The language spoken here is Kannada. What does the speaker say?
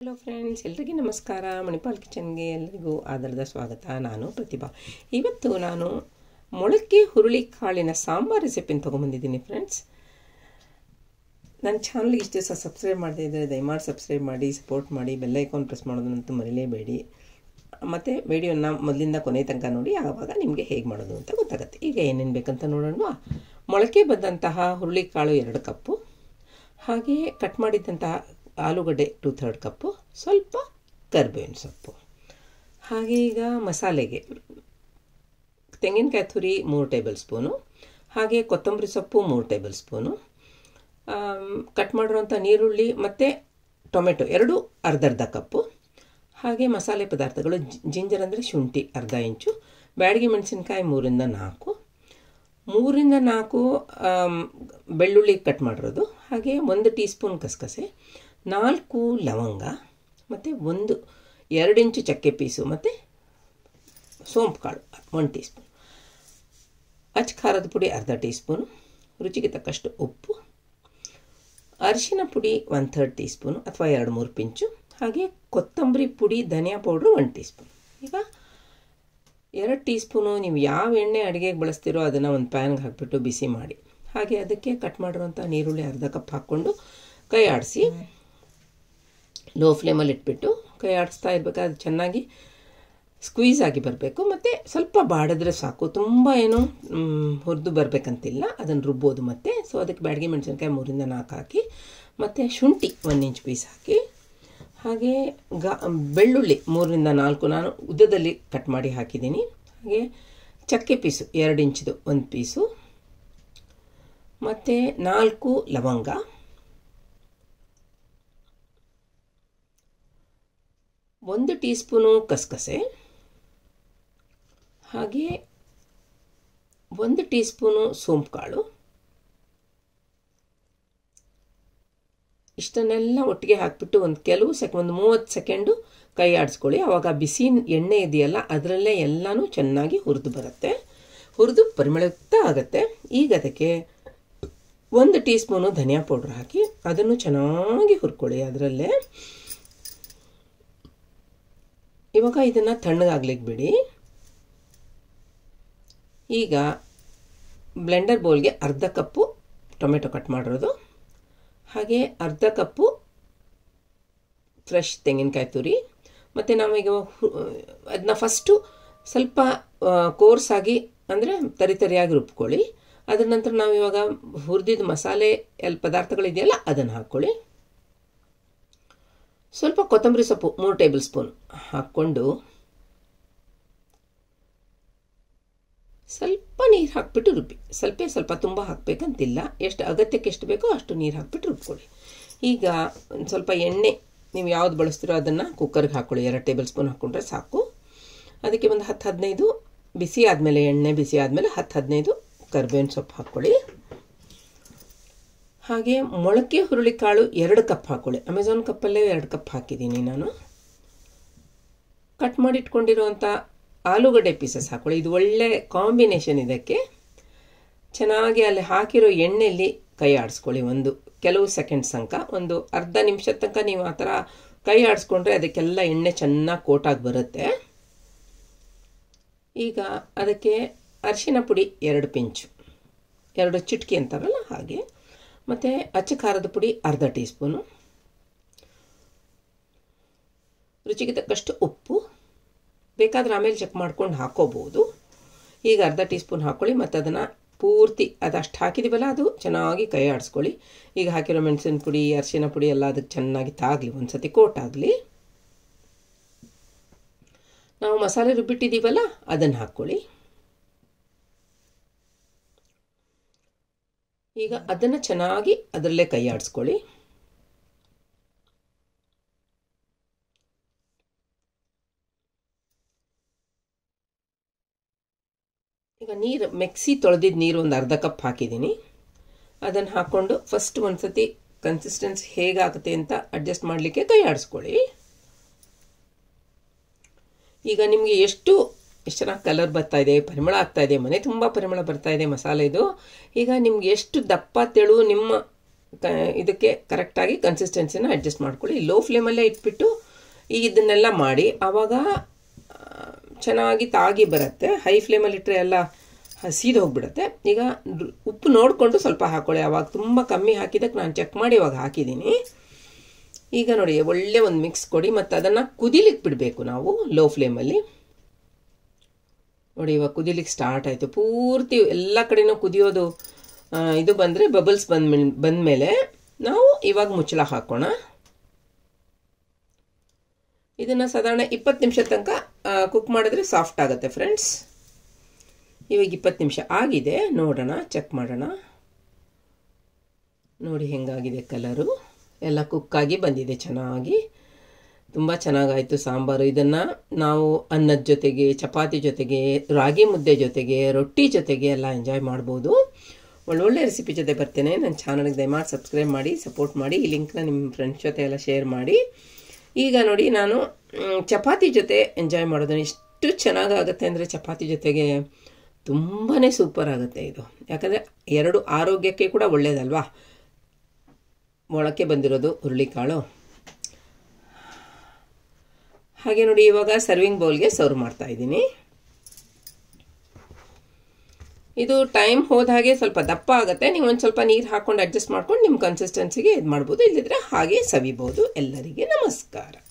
ಹಲೋ ಫ್ರೆಂಡ್ಸ್ ಎಲ್ರಿಗೂ ನಮಸ್ಕಾರ ಮಣಿಪಾಲ್ ಕಿಚನ್ಗೆ ಎಲ್ಲರಿಗೂ ಆಧಾರದ ಸ್ವಾಗತ ನಾನು ಪ್ರತಿಭಾ ಇವತ್ತು ನಾನು ಮೊಳಕೆ ಹುರುಳಿ ಕಾಳಿನ ಸಾಂಬಾರ್ ರೆಸಿಪಿನ ತೊಗೊಂಬಂದಿದ್ದೀನಿ ಫ್ರೆಂಡ್ಸ್ ನನ್ನ ಚಾನಲ್ಗೆ ಇಷ್ಟು ದಿವಸ ಸಬ್ಸ್ಕ್ರೈಬ್ ಮಾಡದೇ ಇದ್ದರೆ ದಯಮಾಡಿ ಸಬ್ಸ್ಕ್ರೈಬ್ ಮಾಡಿ ಸಪೋರ್ಟ್ ಮಾಡಿ ಐಕಾನ್ ಪ್ರೆಸ್ ಮಾಡೋದನ್ನಂತೂ ಮರಿಲೇಬೇಡಿ ಮತ್ತು ವಿಡಿಯೋನ ಮೊದಲಿಂದ ಕೊನೆ ತನಕ ನೋಡಿ ಆವಾಗ ನಿಮಗೆ ಹೇಗೆ ಮಾಡೋದು ಅಂತ ಗೊತ್ತಾಗುತ್ತೆ ಈಗ ಏನೇನು ಬೇಕಂತ ನೋಡೋಣ ಮೊಳಕೆ ಬಂದಂತಹ ಹುರುಳಿಕಾಳು ಎರಡು ಕಪ್ಪು ಹಾಗೆಯೇ ಕಟ್ ಮಾಡಿದ್ದಂತಹ ಆಲೂಗಡ್ಡೆ ಟೂ ಥರ್ಡ್ ಕಪ್ಪು ಸ್ವಲ್ಪ ಕರ್ಬೇವಿನ ಸೊಪ್ಪು ಹಾಗೆ ಈಗ ಮಸಾಲೆಗೆ ತೆಂಗಿನಕಾಯಿ ತುರಿ ಮೂರು ಟೇಬಲ್ ಸ್ಪೂನು ಹಾಗೆ ಕೊತ್ತಂಬರಿ ಸೊಪ್ಪು ಮೂರು ಟೇಬಲ್ ಸ್ಪೂನು ಕಟ್ ಮಾಡಿರೋಂಥ ನೀರುಳ್ಳಿ ಮತ್ತು ಟೊಮೆಟೊ ಎರಡು ಅರ್ಧ ಅರ್ಧ ಕಪ್ಪು ಹಾಗೆ ಮಸಾಲೆ ಪದಾರ್ಥಗಳು ಜಿಂಜರ್ ಅಂದರೆ ಶುಂಠಿ ಅರ್ಧ ಇಂಚು ಬ್ಯಾಡಗಿ ಮೆಣಸಿನ್ಕಾಯಿ ಮೂರಿಂದ ನಾಲ್ಕು ಮೂರಿಂದ ನಾಲ್ಕು ಬೆಳ್ಳುಳ್ಳಿ ಕಟ್ ಮಾಡಿರೋದು ಹಾಗೆ ಒಂದು ಟೀ ಸ್ಪೂನ್ ಕಸಕಸೆ ನಾಲ್ಕು ಲವಂಗ ಮತ್ತು ಒಂದು ಎರಡು ಇಂಚು ಚಕ್ಕೆ ಪೀಸು ಮತ್ತು ಸೋಂಪು ಕಾಳು ಒಂದು ಟೀ ಸ್ಪೂನ್ ಅಚ್ಚ ಖಾರದ ಪುಡಿ ಅರ್ಧ ಟೀ ಸ್ಪೂನು ರುಚಿಗೆ ತಕ್ಕಷ್ಟು ಉಪ್ಪು ಅರಿಶಿನ ಪುಡಿ ಒನ್ ಥರ್ಡ್ ಟೀ ಸ್ಪೂನು ಅಥವಾ ಎರಡು ಮೂರು ಪಿಂಚು ಹಾಗೆ ಕೊತ್ತಂಬರಿ ಪುಡಿ ಧನಿಯಾ ಪೌಡ್ರು ಒನ್ ಟೀ ಸ್ಪೂನ್ ಈಗ ಎರಡು ಟೀ ಸ್ಪೂನು ನೀವು ಯಾವ ಎಣ್ಣೆ ಅಡುಗೆಗೆ ಬಳಸ್ತೀರೋ ಅದನ್ನು ಒಂದು ಪ್ಯಾನ್ಗೆ ಹಾಕಿಬಿಟ್ಟು ಬಿಸಿ ಮಾಡಿ ಹಾಗೆ ಅದಕ್ಕೆ ಕಟ್ ಮಾಡಿರುವಂಥ ನೀರುಳ್ಳಿ ಅರ್ಧ ಕಪ್ ಹಾಕ್ಕೊಂಡು ಕೈ ಆಡಿಸಿ ಲೋ ಫ್ಲೇಮಲ್ಲಿ ಇಟ್ಬಿಟ್ಟು ಕೈ ಆಡಿಸ್ತಾ ಅದು ಚೆನ್ನಾಗಿ ಸ್ಕ್ವೀಸ್ ಆಗಿ ಬರಬೇಕು ಮತ್ತು ಸ್ವಲ್ಪ ಬಾಡಿದ್ರೆ ಸಾಕು ತುಂಬ ಏನು ಹುರಿದು ಬರಬೇಕಂತಿಲ್ಲ ಅದನ್ನು ರುಬ್ಬೋದು ಮತ್ತೆ ಸೊ ಅದಕ್ಕೆ ಬ್ಯಾಡಗಿ ಮೆಣಸಿನ್ಕಾಯಿ ಮೂರಿಂದ ನಾಲ್ಕು ಹಾಕಿ ಮತ್ತು ಶುಂಠಿ ಒಂದು ಇಂಚ್ ಪೀಸ್ ಹಾಕಿ ಹಾಗೆ ಗಾ ಬೆಳ್ಳುಳ್ಳಿ ಮೂರರಿಂದ ನಾಲ್ಕು ನಾನು ಉದ್ದದಲ್ಲಿ ಕಟ್ ಮಾಡಿ ಹಾಕಿದ್ದೀನಿ ಹಾಗೆ ಚಕ್ಕೆ ಪೀಸು ಎರಡು ಇಂಚ್ದು ಒಂದು ಪೀಸು ಮತ್ತು ನಾಲ್ಕು ಲವಂಗ ಒಂದು ಟೀ ಸ್ಪೂನು ಕಸಕಸೆ ಹಾಗೆ ಒಂದು ಟೀ ಸ್ಪೂನು ಸೋಂಪು ಕಾಳು ಇಷ್ಟನ್ನೆಲ್ಲ ಒಟ್ಟಿಗೆ ಹಾಕಿಬಿಟ್ಟು ಒಂದು ಕೆಲವು ಸೆಕ್ ಒಂದು ಮೂವತ್ತು ಸೆಕೆಂಡು ಕೈ ಆಡಿಸ್ಕೊಳ್ಳಿ ಆವಾಗ ಬಿಸಿ ಎಣ್ಣೆ ಇದೆಯಲ್ಲ ಅದರಲ್ಲೇ ಎಲ್ಲನೂ ಚೆನ್ನಾಗಿ ಹುರಿದು ಬರುತ್ತೆ ಹುರಿದು ಪರಿಮಳಯುಕ್ತ ಆಗುತ್ತೆ ಈಗ ಅದಕ್ಕೆ ಒಂದು ಟೀ ಸ್ಪೂನು ಧನಿಯಾ ಪೌಡ್ರ್ ಹಾಕಿ ಅದನ್ನು ಚೆನ್ನಾಗಿ ಹುರ್ಕೊಳ್ಳಿ ಅದರಲ್ಲೇ ಇವಾಗ ಇದನ್ನು ತಣ್ಣಗಾಗ್ಲಿಕ್ಕೆ ಬಿಡಿ ಈಗ ಬ್ಲೆಂಡರ್ ಬೌಲ್ಗೆ ಅರ್ಧ ಕಪ್ಪು ಟೊಮೆಟೊ ಕಟ್ ಮಾಡಿರೋದು ಹಾಗೆ ಅರ್ಧ ಕಪ್ಪು ಫ್ರೆಶ್ ತೆಂಗಿನಕಾಯಿ ತುರಿ ಮತ್ತು ನಾವೀಗ ಅದನ್ನ ಫಸ್ಟು ಸ್ವಲ್ಪ ಕೋರ್ಸಾಗಿ ಅಂದರೆ ತರಿತರಿಯಾಗಿ ರುಬ್ಕೊಳ್ಳಿ ಅದರ ನಂತರ ನಾವು ಇವಾಗ ಹುರಿದಿದ್ದು ಮಸಾಲೆ ಎಲ್ಲಿ ಪದಾರ್ಥಗಳಿದೆಯಲ್ಲ ಅದನ್ನು ಹಾಕ್ಕೊಳ್ಳಿ ಸ್ವಲ್ಪ ಕೊತ್ತಂಬರಿ ಸೊಪ್ಪು ಮೂರು ಟೇಬಲ್ ಸ್ಪೂನ್ ಹಾಕ್ಕೊಂಡು ಸ್ವಲ್ಪ ನೀರು ಹಾಕ್ಬಿಟ್ಟು ರುಬ್ಬಿ ಸ್ವಲ್ಪ ಸ್ವಲ್ಪ ತುಂಬ ಹಾಕಬೇಕಂತಿಲ್ಲ ಎಷ್ಟು ಅಗತ್ಯಕ್ಕೆ ಎಷ್ಟು ಬೇಕೋ ಅಷ್ಟು ನೀರು ಹಾಕ್ಬಿಟ್ಟು ರುಬ್ಕೊಳ್ಳಿ ಈಗ ಒಂದು ಸ್ವಲ್ಪ ಎಣ್ಣೆ ನೀವು ಯಾವ್ದು ಬಳಸ್ತೀರೋ ಅದನ್ನು ಕುಕ್ಕರ್ಗೆ ಹಾಕ್ಕೊಳ್ಳಿ ಎರಡು ಟೇಬಲ್ ಸ್ಪೂನ್ ಹಾಕ್ಕೊಂಡ್ರೆ ಸಾಕು ಅದಕ್ಕೆ ಒಂದು ಹತ್ತು ಹದಿನೈದು ಬಿಸಿ ಆದಮೇಲೆ ಎಣ್ಣೆ ಬಿಸಿ ಆದಮೇಲೆ ಹತ್ತು ಹದಿನೈದು ಕರ್ಬೇವಿನ ಸೊಪ್ಪು ಹಾಕ್ಕೊಳ್ಳಿ ಹಾಗೆ ಮೊಳಕೆ ಹುರುಳಿಕಾಳು ಎರಡು ಕಪ್ ಹಾಕೊಳ್ಳಿ ಅಮೆಝಾನ್ ಕಪ್ಪಲ್ಲೇ ಎರಡು ಕಪ್ ಹಾಕಿದ್ದೀನಿ ನಾನು ಕಟ್ ಮಾಡಿಟ್ಕೊಂಡಿರುವಂಥ ಆಲೂಗಡ್ಡೆ ಪೀಸಸ್ ಹಾಕೊಳ್ಳಿ ಇದು ಒಳ್ಳೆ ಕಾಂಬಿನೇಷನ್ ಇದಕ್ಕೆ ಚೆನ್ನಾಗಿ ಅಲ್ಲಿ ಹಾಕಿರೋ ಎಣ್ಣೆಯಲ್ಲಿ ಕೈ ಆಡಿಸ್ಕೊಳ್ಳಿ ಒಂದು ಕೆಲವು ಸೆಕೆಂಡ್ಸ್ ತನಕ ಒಂದು ಅರ್ಧ ನಿಮಿಷ ತನಕ ನೀವು ಆ ಥರ ಕೈ ಆಡಿಸ್ಕೊಂಡ್ರೆ ಅದಕ್ಕೆಲ್ಲ ಎಣ್ಣೆ ಚೆನ್ನಾಗಿ ಕೋಟಾಗಿ ಬರುತ್ತೆ ಈಗ ಅದಕ್ಕೆ ಅರಿಶಿನ ಪುಡಿ ಎರಡು ಪಿಂಚು ಎರಡು ಚಿಟಕಿ ಅಂತಾರಲ್ಲ ಹಾಗೆ ಮತ್ತು ಅಚ್ಚ ಖಾರದ ಪುಡಿ ಅರ್ಧ ಟೀ ಸ್ಪೂನು ರುಚಿಗೆ ತಕ್ಕಷ್ಟು ಉಪ್ಪು ಬೇಕಾದ್ರೆ ಆಮೇಲೆ ಚೆಕ್ ಮಾಡ್ಕೊಂಡು ಹಾಕೋಬೋದು ಈಗ ಅರ್ಧ ಟೀ ಸ್ಪೂನ್ ಹಾಕ್ಕೊಳ್ಳಿ ಮತ್ತು ಅದನ್ನು ಪೂರ್ತಿ ಅದಷ್ಟು ಹಾಕಿದ್ದೀವಲ್ಲ ಅದು ಚೆನ್ನಾಗಿ ಕೈ ಆಡಿಸ್ಕೊಳ್ಳಿ ಈಗ ಹಾಕಿರೋ ಮೆಣಸಿನ ಪುಡಿ ಅರಿಶಿನ ಪುಡಿ ಎಲ್ಲ ಅದಕ್ಕೆ ಚೆನ್ನಾಗಿ ತಾಗಲಿ ಒಂದು ಸತಿ ಕೋಟಾಗಲಿ ನಾವು ಮಸಾಲೆ ರುಬ್ಬಿಟ್ಟಿದ್ದೀವಲ್ಲ ಅದನ್ನು ಹಾಕ್ಕೊಳ್ಳಿ ಈಗ ಅದನ್ನು ಚೆನ್ನಾಗಿ ಅದರಲ್ಲೇ ಕೈ ಆಡಿಸ್ಕೊಳ್ಳಿ ಈಗ ನೀರು ಮೆಕ್ಸಿ ತೊಳೆದಿದ್ದ ನೀರು ಒಂದು ಅರ್ಧ ಕಪ್ ಹಾಕಿದ್ದೀನಿ ಅದನ್ನು ಹಾಕ್ಕೊಂಡು ಫಸ್ಟ್ ಒಂದು ಸತಿ ಕನ್ಸಿಸ್ಟೆನ್ಸಿ ಹೇಗಾಗುತ್ತೆ ಅಂತ ಅಡ್ಜಸ್ಟ್ ಮಾಡಲಿಕ್ಕೆ ಕೈ ಆಡಿಸ್ಕೊಳ್ಳಿ ಈಗ ನಿಮಗೆ ಎಷ್ಟು ಎಷ್ಟು ಚೆನ್ನಾಗಿ ಕಲರ್ ಬರ್ತಾ ಇದೆ ಪರಿಮಳ ಆಗ್ತಾ ಇದೆ ಮನೆ ತುಂಬ ಪರಿಮಳ ಬರ್ತಾ ಇದೆ ಇದು ಈಗ ನಿಮ್ಗೆ ಎಷ್ಟು ದಪ್ಪ ತೆಳು ನಿಮ್ಮ ಕ ಇದಕ್ಕೆ ಕರೆಕ್ಟಾಗಿ ಕನ್ಸಿಸ್ಟೆನ್ಸಿನ ಅಡ್ಜಸ್ಟ್ ಮಾಡ್ಕೊಳ್ಳಿ ಲೋ ಫ್ಲೇಮಲ್ಲೇ ಇಟ್ಬಿಟ್ಟು ಈಗ ಇದನ್ನೆಲ್ಲ ಮಾಡಿ ಆವಾಗ ಚೆನ್ನಾಗಿ ತಾಗಿ ಬರುತ್ತೆ ಹೈ ಫ್ಲೇಮಲ್ಲಿ ಇಟ್ಟರೆ ಎಲ್ಲ ಹಸಿದು ಹೋಗ್ಬಿಡುತ್ತೆ ಈಗ ಉಪ್ಪು ನೋಡಿಕೊಂಡು ಸ್ವಲ್ಪ ಹಾಕೊಳ್ಳಿ ಆವಾಗ ತುಂಬ ಕಮ್ಮಿ ಹಾಕಿದಕ್ಕೆ ನಾನು ಚೆಕ್ ಮಾಡಿ ಇವಾಗ ಹಾಕಿದ್ದೀನಿ ಈಗ ನೋಡಿ ಒಳ್ಳೆ ಒಂದು ಮಿಕ್ಸ್ ಕೊಡಿ ಮತ್ತು ಅದನ್ನು ಕುದಿಲಿಕ್ಕೆ ಬಿಡಬೇಕು ನಾವು ಲೋ ಫ್ಲೇಮಲ್ಲಿ ನೋಡಿ ಇವಾಗ ಕುದಿಲಿಕ್ಕೆ ಸ್ಟಾರ್ಟ್ ಆಯಿತು ಪೂರ್ತಿ ಎಲ್ಲ ಕಡೆನೂ ಕುದಿಯೋದು ಇದು ಬಂದರೆ ಬಬಲ್ಸ್ ಬಂದ ಬಂದಮೇಲೆ ನಾವು ಇವಾಗ ಮುಚ್ಚಳ ಹಾಕೋಣ ಇದನ್ನು ಸಾಧಾರಣ ಇಪ್ಪತ್ತು ನಿಮಿಷ ತನಕ ಕುಕ್ ಮಾಡಿದ್ರೆ ಸಾಫ್ಟ್ ಆಗುತ್ತೆ ಫ್ರೆಂಡ್ಸ್ ಇವಾಗ ಇಪ್ಪತ್ತು ನಿಮಿಷ ಆಗಿದೆ ನೋಡೋಣ ಚೆಕ್ ಮಾಡೋಣ ನೋಡಿ ಹೆಂಗಾಗಿದೆ ಕಲರು ಎಲ್ಲ ಕುಕ್ಕಾಗಿ ಬಂದಿದೆ ಚೆನ್ನಾಗಿ ತುಂಬ ಚೆನ್ನಾಗಾಯಿತು ಸಾಂಬಾರು ಇದನ್ನು ನಾವು ಅನ್ನದ ಜೊತೆಗೆ ಚಪಾತಿ ಜೊತೆಗೆ ರಾಗಿ ಮುದ್ದೆ ಜೊತೆಗೆ ರೊಟ್ಟಿ ಜೊತೆಗೆ ಎಲ್ಲ ಎಂಜಾಯ್ ಮಾಡ್ಬೋದು ಒಳ್ಳೊಳ್ಳೆ ರೆಸಿಪಿ ಜೊತೆ ಬರ್ತೇನೆ ನನ್ನ ಚಾನಲ್ಗೆ ದಯಮಾಡಿ ಸಬ್ಸ್ಕ್ರೈಬ್ ಮಾಡಿ ಸಪೋರ್ಟ್ ಮಾಡಿ ಈ ಲಿಂಕ್ನ ನಿಮ್ಮ ಫ್ರೆಂಡ್ಸ್ ಜೊತೆ ಎಲ್ಲ ಶೇರ್ ಮಾಡಿ ಈಗ ನೋಡಿ ನಾನು ಚಪಾತಿ ಜೊತೆ ಎಂಜಾಯ್ ಮಾಡೋದನ್ನು ಎಷ್ಟು ಚೆನ್ನಾಗಾಗುತ್ತೆ ಅಂದರೆ ಚಪಾತಿ ಜೊತೆಗೆ ತುಂಬಾ ಸೂಪರ್ ಆಗುತ್ತೆ ಇದು ಯಾಕಂದರೆ ಎರಡು ಆರೋಗ್ಯಕ್ಕೆ ಕೂಡ ಒಳ್ಳೆಯದಲ್ವಾ ಮೊಳಕೆ ಬಂದಿರೋದು ಹುರುಳಿಕಾಳು ಹಾಗೆ ನೋಡಿ ಇವಾಗ ಸರ್ವಿಂಗ್ ಬೌಲ್ಗೆ ಸರ್ವ್ ಮಾಡ್ತಾ ಇದ್ದೀನಿ ಇದು ಟೈಮ್ ಹೋದ ಹಾಗೆ ಸ್ವಲ್ಪ ದಪ್ಪ ಆಗುತ್ತೆ ನೀವು ಒಂದು ಸ್ವಲ್ಪ ನೀರು ಹಾಕ್ಕೊಂಡು ಅಡ್ಜಸ್ಟ್ ಮಾಡ್ಕೊಂಡು ನಿಮ್ಮ ಕನ್ಸಿಸ್ಟೆನ್ಸಿಗೆ ಇದು ಮಾಡ್ಬೋದು ಇಲ್ಲದಿದ್ದರೆ ಹಾಗೆ ಸವಿಬೋದು ಎಲ್ಲರಿಗೆ ನಮಸ್ಕಾರ